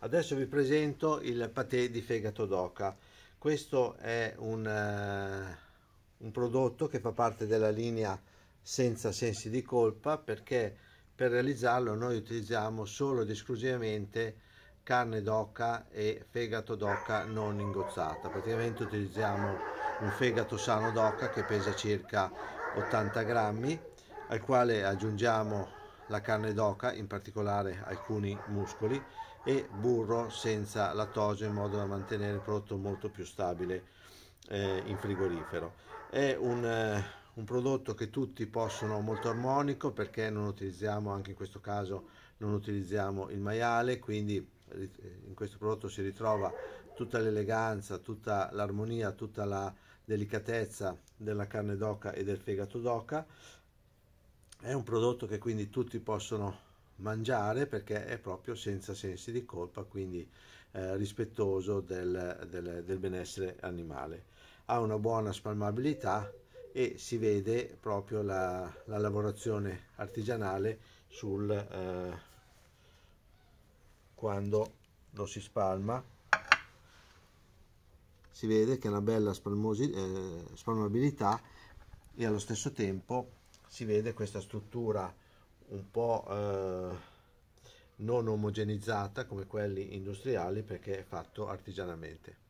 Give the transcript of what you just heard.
Adesso vi presento il patè di fegato d'oca. Questo è un, uh, un, prodotto che fa parte della linea senza sensi di colpa perché per realizzarlo noi utilizziamo solo ed esclusivamente carne d'oca e fegato d'oca non ingozzata. Praticamente utilizziamo un fegato sano d'oca che pesa circa 80 grammi al quale aggiungiamo la carne d'oca, in particolare alcuni muscoli, e burro senza lattosio in modo da mantenere il prodotto molto più stabile eh, in frigorifero. È un, eh, un, prodotto che tutti possono, molto armonico, perché non utilizziamo, anche in questo caso, non utilizziamo il maiale, quindi in questo prodotto si ritrova tutta l'eleganza, tutta l'armonia, tutta la delicatezza della carne d'oca e del fegato d'oca è un prodotto che quindi tutti possono mangiare perché è proprio senza sensi di colpa, quindi eh, rispettoso del, del, del benessere animale. Ha una buona spalmabilità e si vede proprio la, la lavorazione artigianale sul eh, quando lo si spalma si vede che è una bella eh, spalmabilità e allo stesso tempo si vede questa struttura un po' eh, non omogenizzata come quelli industriali perché è fatto artigianamente.